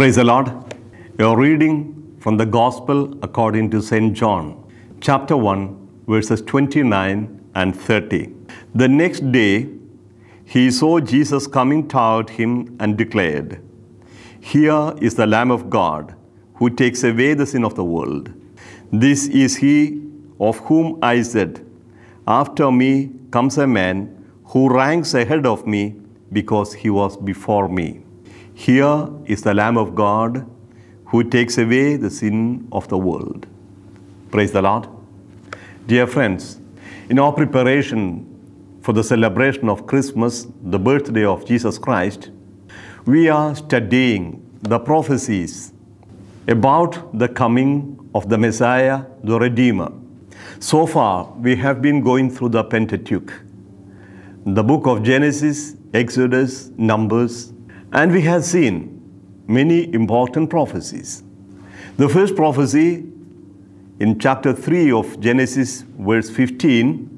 Praise the Lord. You're reading from the Gospel according to St. John, chapter 1, verses 29 and 30. The next day, he saw Jesus coming toward him and declared, Here is the Lamb of God who takes away the sin of the world. This is he of whom I said, After me comes a man who ranks ahead of me because he was before me. Here is the Lamb of God who takes away the sin of the world. Praise the Lord. Dear friends, in our preparation for the celebration of Christmas, the birthday of Jesus Christ, we are studying the prophecies about the coming of the Messiah, the Redeemer. So far, we have been going through the Pentateuch, the book of Genesis, Exodus, Numbers, and we have seen many important prophecies. The first prophecy in chapter 3 of Genesis, verse 15,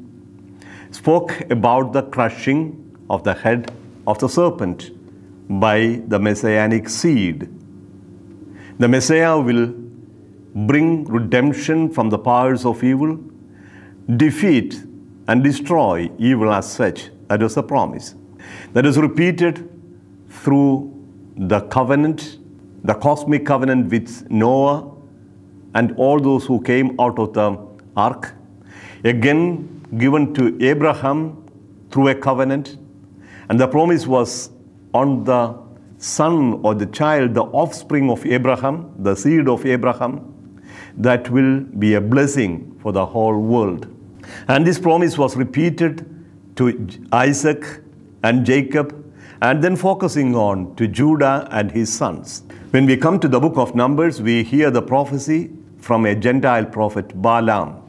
spoke about the crushing of the head of the serpent by the messianic seed. The Messiah will bring redemption from the powers of evil, defeat and destroy evil as such. That was the promise. That is repeated through the covenant, the cosmic covenant with Noah and all those who came out of the ark, again given to Abraham through a covenant, and the promise was on the son or the child, the offspring of Abraham, the seed of Abraham, that will be a blessing for the whole world. And this promise was repeated to Isaac and Jacob and then focusing on to Judah and his sons. When we come to the book of Numbers, we hear the prophecy from a Gentile prophet, Balaam.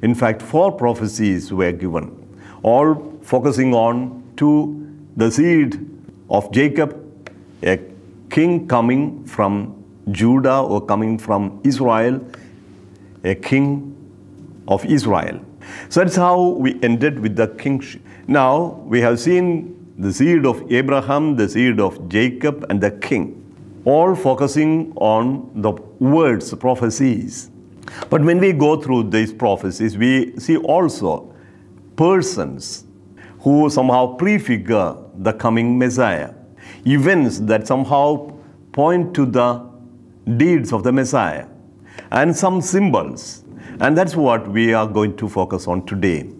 In fact, four prophecies were given, all focusing on to the seed of Jacob, a king coming from Judah or coming from Israel, a king of Israel. So that's how we ended with the kingship. Now, we have seen the seed of Abraham, the seed of Jacob, and the king, all focusing on the words, prophecies. But when we go through these prophecies, we see also persons who somehow prefigure the coming Messiah, events that somehow point to the deeds of the Messiah, and some symbols. And that's what we are going to focus on today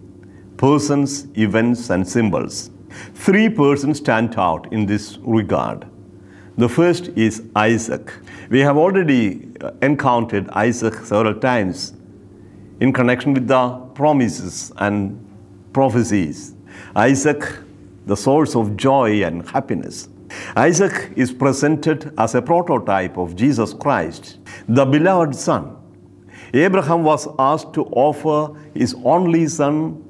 persons, events, and symbols. Three persons stand out in this regard. The first is Isaac. We have already uh, encountered Isaac several times in connection with the promises and prophecies. Isaac, the source of joy and happiness. Isaac is presented as a prototype of Jesus Christ, the beloved son. Abraham was asked to offer his only son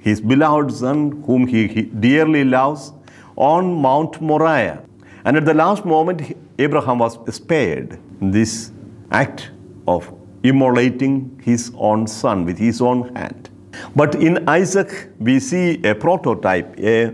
his beloved son, whom he, dearly loves, on Mount Moriah. And at the last moment, Abraham was spared this act of immolating his own son with his own hand. But in Isaac, we see a prototype, a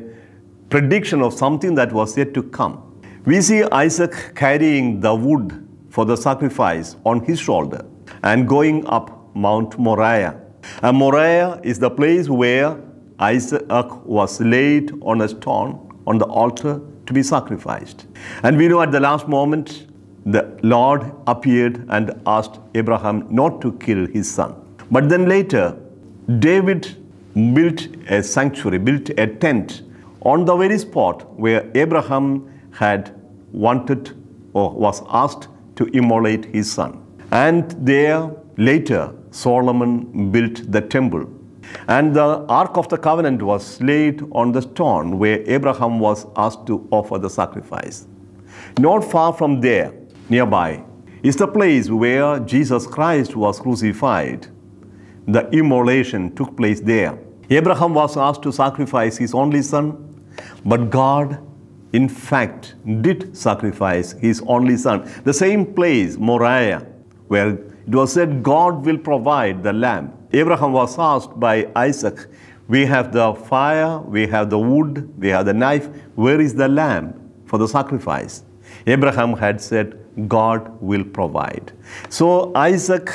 prediction of something that was yet to come. We see Isaac carrying the wood for the sacrifice on his shoulder and going up Mount Moriah and Moriah is the place where Isaac was laid on a stone on the altar to be sacrificed. And we know at the last moment, the Lord appeared and asked Abraham not to kill his son. But then later, David built a sanctuary, built a tent on the very spot where Abraham had wanted or was asked to immolate his son. And there Later, Solomon built the temple, and the Ark of the Covenant was laid on the stone where Abraham was asked to offer the sacrifice. Not far from there, nearby, is the place where Jesus Christ was crucified. The immolation took place there. Abraham was asked to sacrifice his only son, but God, in fact, did sacrifice his only son. The same place, Moriah, where it was said, God will provide the lamb. Abraham was asked by Isaac, We have the fire, we have the wood, we have the knife. Where is the lamb for the sacrifice? Abraham had said, God will provide. So Isaac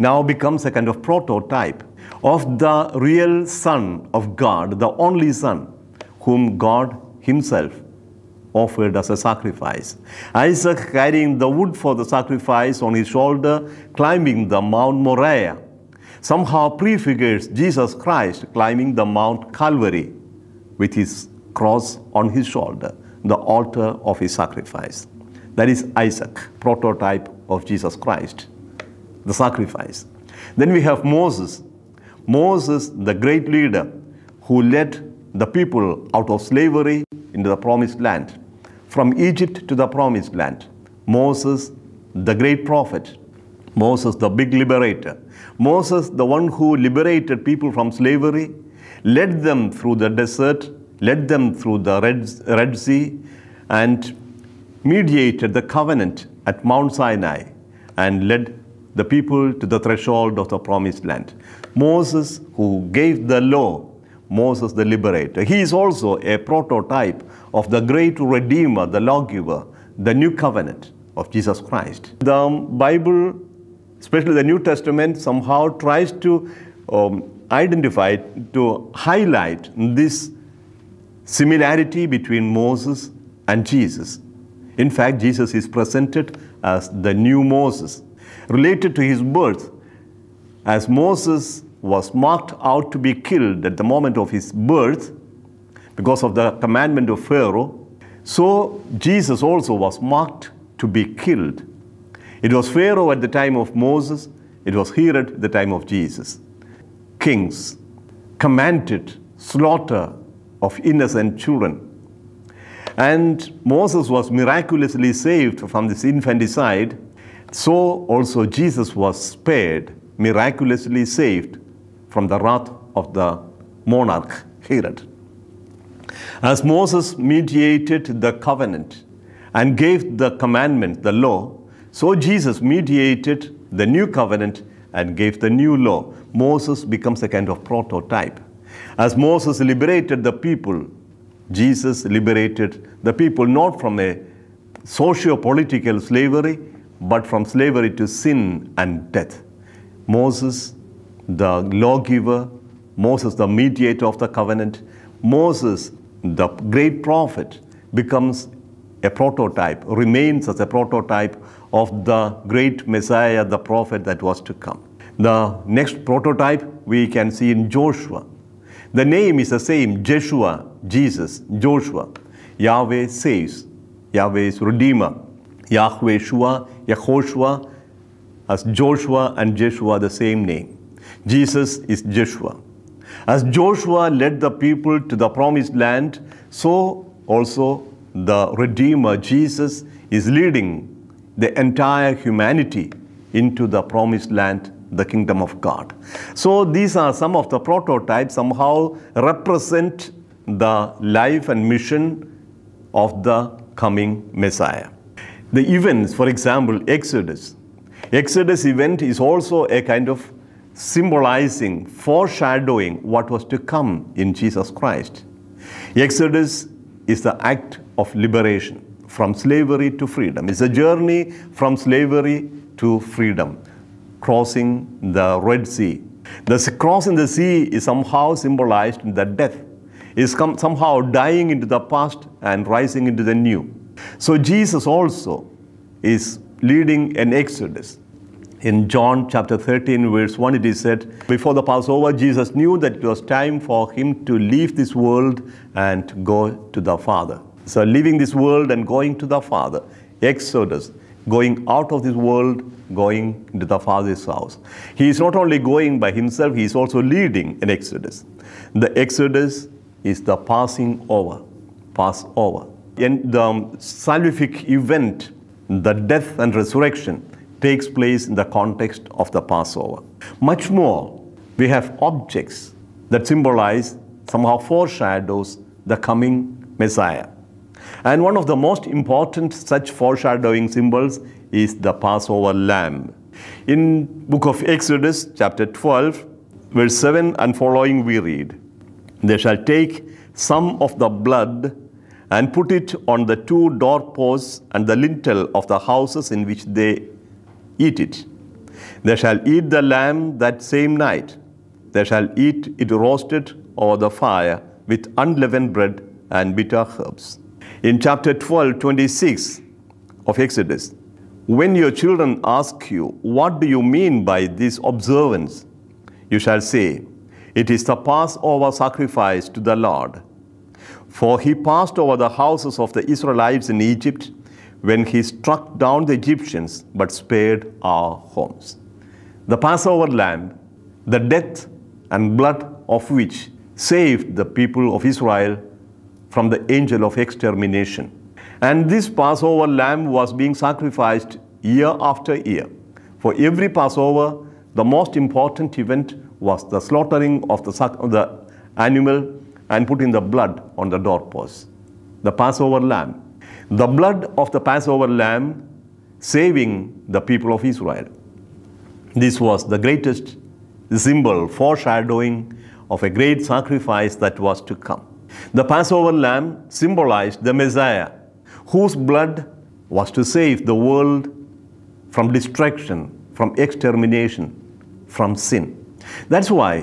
now becomes a kind of prototype of the real Son of God, the only Son, whom God Himself offered as a sacrifice. Isaac, carrying the wood for the sacrifice on his shoulder, climbing the Mount Moriah, somehow prefigures Jesus Christ climbing the Mount Calvary with his cross on his shoulder, the altar of his sacrifice. That is Isaac, prototype of Jesus Christ, the sacrifice. Then we have Moses. Moses, the great leader who led the people out of slavery into the promised land from Egypt to the promised land. Moses, the great prophet. Moses, the big liberator. Moses, the one who liberated people from slavery, led them through the desert, led them through the Red, Red Sea, and mediated the covenant at Mount Sinai and led the people to the threshold of the promised land. Moses, who gave the law Moses the liberator. He is also a prototype of the great redeemer, the lawgiver, the new covenant of Jesus Christ. The um, Bible, especially the New Testament, somehow tries to um, identify, to highlight this similarity between Moses and Jesus. In fact, Jesus is presented as the new Moses, related to his birth. As Moses was marked out to be killed at the moment of his birth because of the commandment of Pharaoh, so Jesus also was marked to be killed. It was Pharaoh at the time of Moses, it was Herod at the time of Jesus. Kings commanded slaughter of innocent children. And Moses was miraculously saved from this infanticide, so also Jesus was spared, miraculously saved from the wrath of the monarch Herod. As Moses mediated the covenant and gave the commandment, the law, so Jesus mediated the new covenant and gave the new law. Moses becomes a kind of prototype. As Moses liberated the people, Jesus liberated the people not from a socio political slavery, but from slavery to sin and death. Moses the lawgiver, Moses, the mediator of the covenant, Moses, the great prophet, becomes a prototype, remains as a prototype of the great Messiah, the prophet that was to come. The next prototype we can see in Joshua. The name is the same, Joshua, Jesus, Joshua. Yahweh saves, Yahweh is Redeemer. Yahweh Shua, Yehoshua, as Joshua and Jeshua, the same name. Jesus is Joshua. As Joshua led the people to the promised land, so also the Redeemer Jesus is leading the entire humanity into the promised land, the kingdom of God. So these are some of the prototypes somehow represent the life and mission of the coming Messiah. The events, for example, Exodus. Exodus event is also a kind of symbolizing, foreshadowing what was to come in Jesus Christ. Exodus is the act of liberation from slavery to freedom. It's a journey from slavery to freedom, crossing the Red Sea. The crossing the sea is somehow symbolized in the death, is somehow dying into the past and rising into the new. So Jesus also is leading an exodus in John chapter 13, verse 1, it is said, Before the Passover, Jesus knew that it was time for him to leave this world and go to the Father. So, leaving this world and going to the Father. Exodus, going out of this world, going into the Father's house. He is not only going by himself, he is also leading an Exodus. The Exodus is the passing over, Passover, and In the salvific event, the death and resurrection, takes place in the context of the Passover. Much more, we have objects that symbolize, somehow foreshadows the coming Messiah. And one of the most important such foreshadowing symbols is the Passover lamb. In book of Exodus chapter 12 verse 7 and following we read they shall take some of the blood and put it on the two doorposts and the lintel of the houses in which they eat it. They shall eat the lamb that same night. They shall eat it roasted over the fire with unleavened bread and bitter herbs. In chapter 12, 26 of Exodus, when your children ask you, What do you mean by this observance? You shall say, It is the Passover sacrifice to the Lord. For he passed over the houses of the Israelites in Egypt when he struck down the Egyptians but spared our homes. The Passover lamb, the death and blood of which saved the people of Israel from the angel of extermination. And this Passover lamb was being sacrificed year after year. For every Passover, the most important event was the slaughtering of the, the animal and putting the blood on the doorpost. The Passover lamb the blood of the Passover lamb saving the people of Israel. This was the greatest symbol foreshadowing of a great sacrifice that was to come. The Passover lamb symbolized the Messiah, whose blood was to save the world from destruction, from extermination, from sin. That's why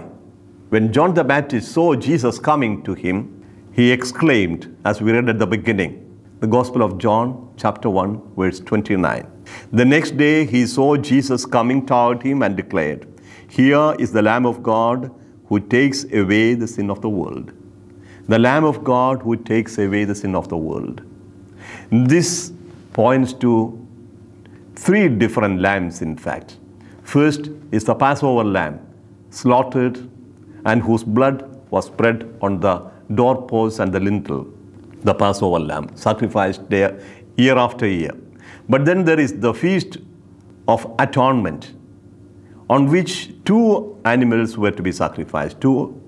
when John the Baptist saw Jesus coming to him, he exclaimed, as we read at the beginning, the Gospel of John, chapter 1, verse 29. The next day he saw Jesus coming toward him and declared, Here is the Lamb of God who takes away the sin of the world. The Lamb of God who takes away the sin of the world. This points to three different lambs, in fact. First is the Passover lamb, slaughtered and whose blood was spread on the doorposts and the lintel the Passover lamb, sacrificed there year after year. But then there is the feast of atonement, on which two animals were to be sacrificed, two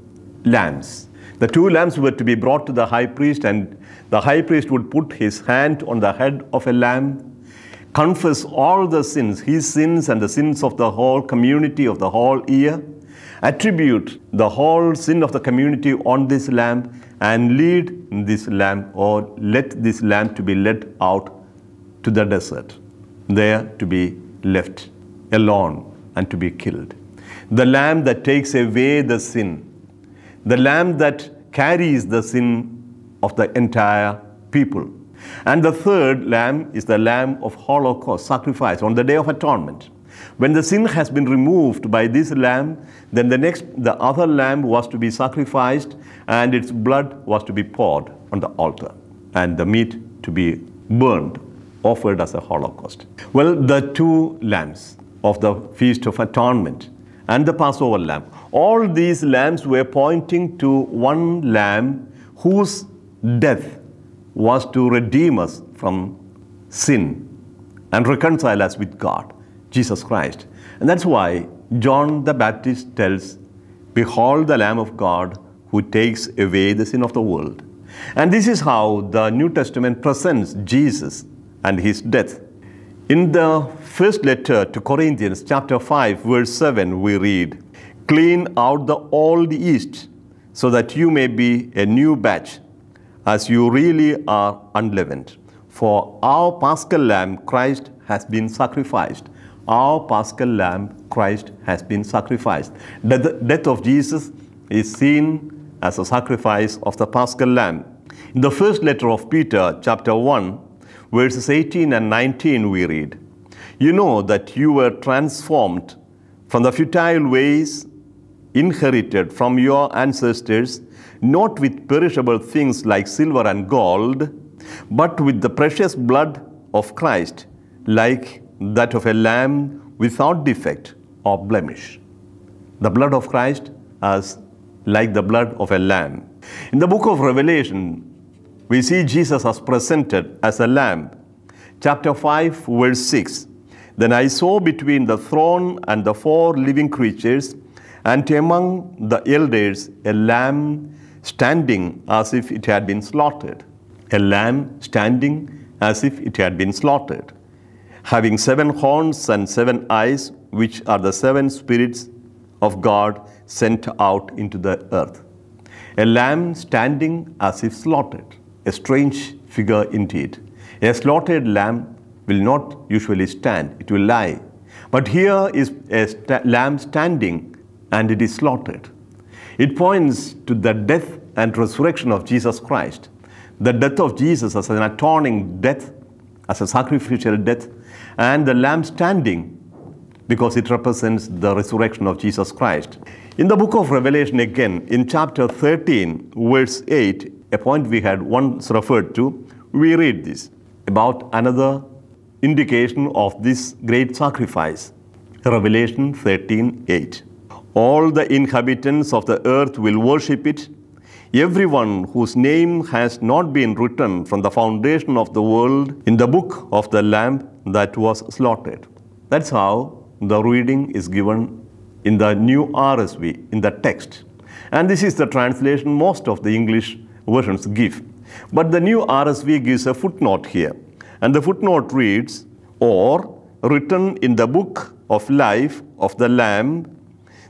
lambs. The two lambs were to be brought to the high priest, and the high priest would put his hand on the head of a lamb, confess all the sins, his sins and the sins of the whole community, of the whole year attribute the whole sin of the community on this lamb and lead this lamb or let this lamb to be led out to the desert, there to be left alone and to be killed. The lamb that takes away the sin, the lamb that carries the sin of the entire people. And the third lamb is the lamb of holocaust sacrifice on the day of atonement. When the sin has been removed by this lamb, then the next, the other lamb was to be sacrificed and its blood was to be poured on the altar and the meat to be burned, offered as a holocaust. Well, the two lambs of the Feast of Atonement and the Passover lamb, all these lambs were pointing to one lamb whose death was to redeem us from sin and reconcile us with God. Jesus Christ. And that's why John the Baptist tells, Behold the Lamb of God who takes away the sin of the world. And this is how the New Testament presents Jesus and his death. In the first letter to Corinthians, chapter 5, verse 7, we read, Clean out the old yeast, so that you may be a new batch, as you really are unleavened. For our paschal lamb, Christ, has been sacrificed our paschal lamb, Christ, has been sacrificed. The death of Jesus is seen as a sacrifice of the paschal lamb. In the first letter of Peter, chapter 1, verses 18 and 19, we read, You know that you were transformed from the futile ways inherited from your ancestors, not with perishable things like silver and gold, but with the precious blood of Christ, like that of a lamb without defect or blemish. The blood of Christ as like the blood of a lamb. In the book of Revelation, we see Jesus as presented as a lamb. Chapter 5, verse 6. Then I saw between the throne and the four living creatures and among the elders a lamb standing as if it had been slaughtered. A lamb standing as if it had been slaughtered having seven horns and seven eyes, which are the seven spirits of God sent out into the earth. A lamb standing as if slaughtered, a strange figure indeed. A slaughtered lamb will not usually stand, it will lie. But here is a st lamb standing and it is slaughtered. It points to the death and resurrection of Jesus Christ. The death of Jesus as an atoning death, as a sacrificial death, and the lamb standing because it represents the resurrection of Jesus Christ. In the book of Revelation, again, in chapter 13, verse 8, a point we had once referred to, we read this about another indication of this great sacrifice. Revelation 13, 8. All the inhabitants of the earth will worship it, everyone whose name has not been written from the foundation of the world in the book of the Lamb that was slaughtered. That's how the reading is given in the New RSV, in the text. And this is the translation most of the English versions give. But the New RSV gives a footnote here. And the footnote reads, or written in the book of life of the Lamb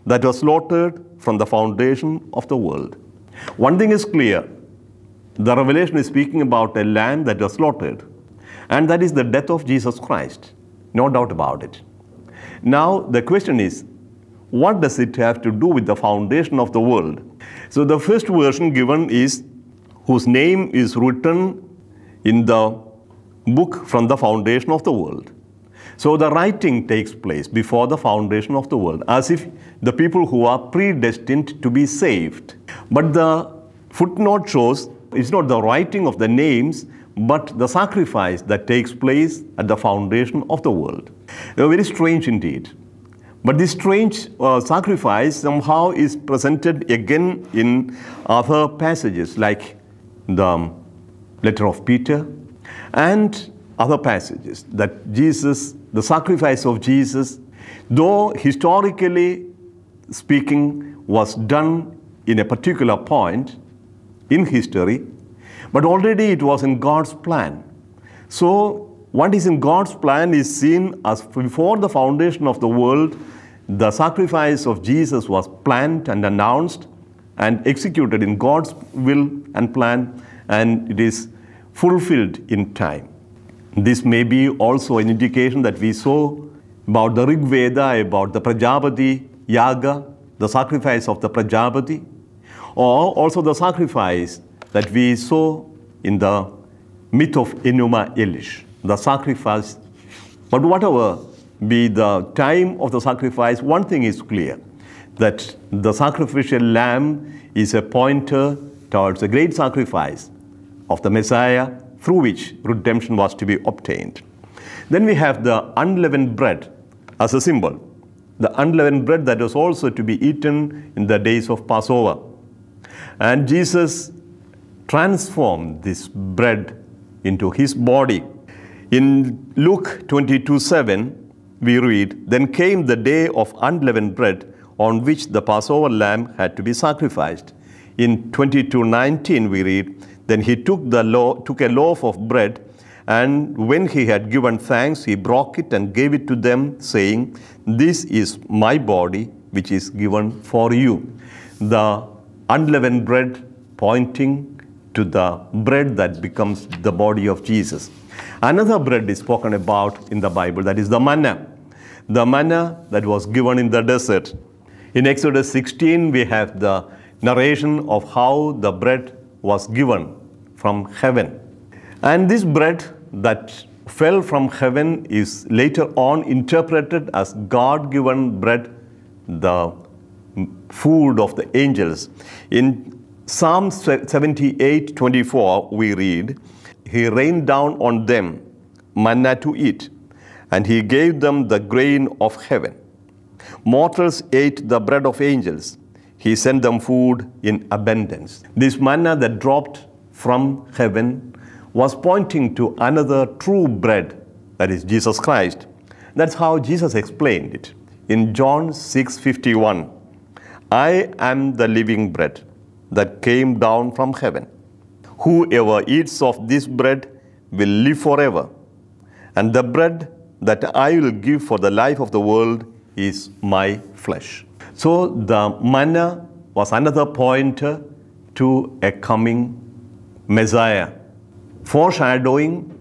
that was slaughtered from the foundation of the world. One thing is clear the Revelation is speaking about a lamb that was slaughtered, and that is the death of Jesus Christ. No doubt about it. Now, the question is what does it have to do with the foundation of the world? So, the first version given is whose name is written in the book from the foundation of the world. So the writing takes place before the foundation of the world, as if the people who are predestined to be saved but the footnote shows it's not the writing of the names, but the sacrifice that takes place at the foundation of the world. They're very strange indeed. But this strange uh, sacrifice somehow is presented again in other passages like the letter of Peter and other passages that Jesus, the sacrifice of Jesus, though historically speaking, was done in a particular point in history, but already it was in God's plan. So, what is in God's plan is seen as before the foundation of the world, the sacrifice of Jesus was planned and announced and executed in God's will and plan, and it is fulfilled in time. This may be also an indication that we saw about the Rig Veda, about the Prajapati Yaga, the sacrifice of the Prajapati, or also the sacrifice that we saw in the myth of Enuma Elish, the sacrifice. But whatever be the time of the sacrifice, one thing is clear, that the sacrificial lamb is a pointer towards the great sacrifice of the Messiah through which redemption was to be obtained. Then we have the unleavened bread as a symbol. The unleavened bread that was also to be eaten in the days of Passover. And Jesus transformed this bread into his body. In Luke 22 7, we read, Then came the day of unleavened bread on which the Passover lamb had to be sacrificed. In 22 19, we read, Then he took, the lo- took a loaf of bread, and when he had given thanks, he broke it and gave it to them, saying, This is my body, which is given for you. The unleavened bread pointing to the bread that becomes the body of Jesus. Another bread is spoken about in the Bible, that is the manna. The manna that was given in the desert. In Exodus 16, we have the narration of how the bread was given from heaven. And this bread that fell from heaven is later on interpreted as God given bread, the food of the angels. In Psalm 78 24, we read, He rained down on them manna to eat, and He gave them the grain of heaven. Mortals ate the bread of angels. He sent them food in abundance. This manna that dropped from heaven was pointing to another true bread, that is Jesus Christ. That's how Jesus explained it in John 6 51. I am the living bread that came down from heaven. Whoever eats of this bread will live forever. And the bread that I will give for the life of the world is my flesh. So the manna was another pointer to a coming Messiah, foreshadowing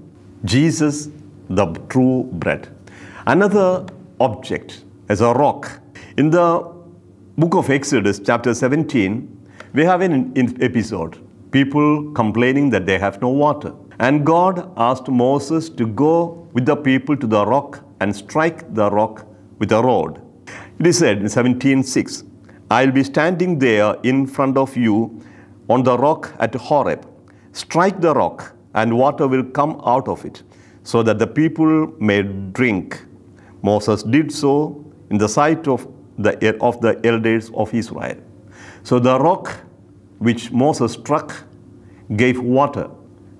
Jesus, the true bread. Another object as a rock. In the book of Exodus, chapter 17, we have an episode people complaining that they have no water. And God asked Moses to go with the people to the rock and strike the rock with a rod. It is said in 17:6, I'll be standing there in front of you on the rock at Horeb. Strike the rock, and water will come out of it, so that the people may drink. Moses did so in the sight of the, of the elders of Israel. So the rock which Moses struck gave water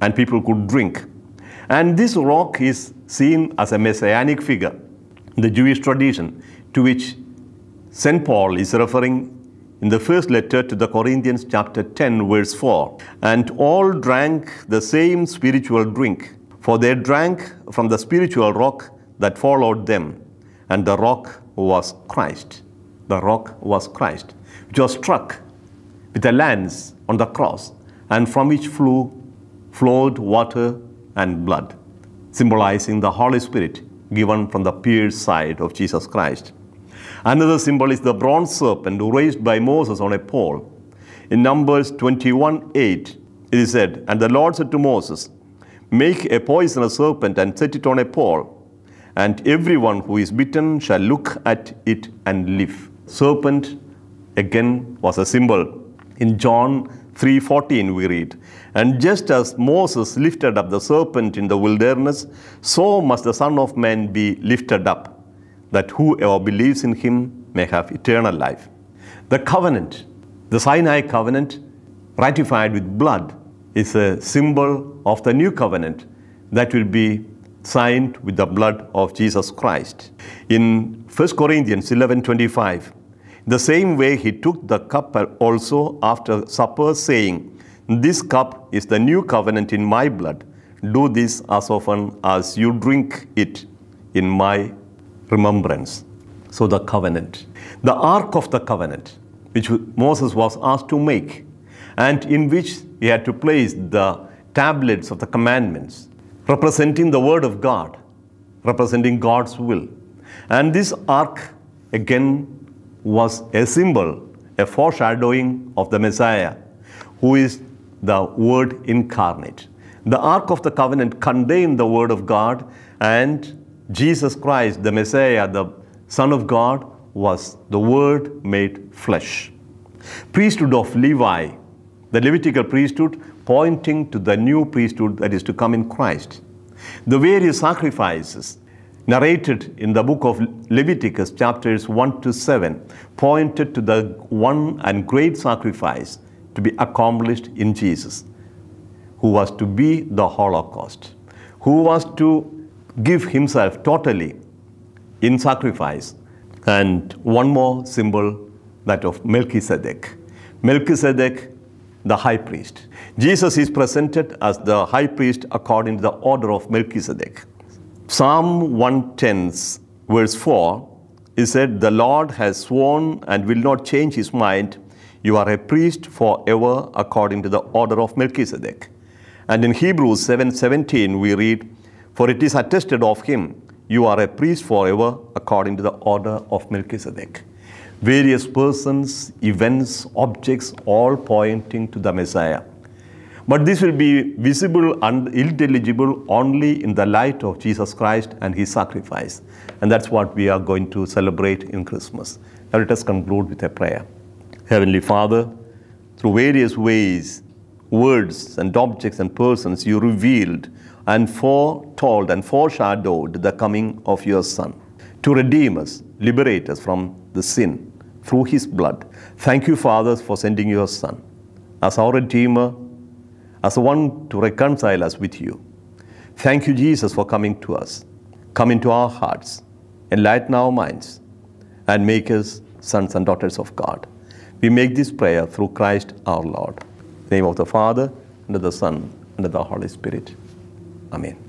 and people could drink. And this rock is seen as a messianic figure the Jewish tradition to which St. Paul is referring in the first letter to the Corinthians, chapter 10, verse 4. And all drank the same spiritual drink, for they drank from the spiritual rock that followed them, and the rock was Christ. The rock was Christ, which was struck with a lance on the cross, and from which flew, flowed water and blood, symbolizing the Holy Spirit given from the pierced side of Jesus Christ. Another symbol is the bronze serpent raised by Moses on a pole. In Numbers 21 8, it is said, And the Lord said to Moses, Make a poisonous serpent and set it on a pole, and everyone who is bitten shall look at it and live serpent again was a symbol. In John 3:14 we read, "And just as Moses lifted up the serpent in the wilderness, so must the Son of Man be lifted up, that whoever believes in him may have eternal life." The covenant, the Sinai covenant, ratified with blood, is a symbol of the new covenant that will be signed with the blood of Jesus Christ. In 1 Corinthians 11:25, the same way he took the cup also after supper, saying, This cup is the new covenant in my blood. Do this as often as you drink it in my remembrance. So the covenant. The ark of the covenant, which Moses was asked to make, and in which he had to place the tablets of the commandments representing the Word of God, representing God's will. And this ark again was a symbol, a foreshadowing of the Messiah, who is the Word incarnate. The Ark of the Covenant contained the Word of God, and Jesus Christ, the Messiah, the Son of God, was the Word made flesh. Priesthood of Levi, the Levitical priesthood, pointing to the new priesthood that is to come in Christ. The various sacrifices narrated in the book of Leviticus, chapters 1 to 7, pointed to the one and great sacrifice to be accomplished in Jesus, who was to be the Holocaust, who was to give himself totally in sacrifice. And one more symbol, that of Melchizedek. Melchizedek, the high priest. Jesus is presented as the high priest according to the order of Melchizedek. Psalm 110, verse 4, is said, The Lord has sworn and will not change his mind. You are a priest forever according to the order of Melchizedek. And in Hebrews 7:17 we read, For it is attested of him, you are a priest forever according to the order of Melchizedek. Various persons, events, objects, all pointing to the Messiah. But this will be visible and intelligible only in the light of Jesus Christ and his sacrifice. And that's what we are going to celebrate in Christmas. Now let us conclude with a prayer. Heavenly Father, through various ways, words and objects and persons, you revealed and foretold and foreshadowed the coming of your Son to redeem us, liberate us from the sin through his blood. Thank you, Father, for sending your Son as our Redeemer as one to reconcile us with you. Thank you, Jesus, for coming to us. Come into our hearts, enlighten our minds, and make us sons and daughters of God. We make this prayer through Christ our Lord. name of the Father, and of the Son, and of the Holy Spirit. Amen.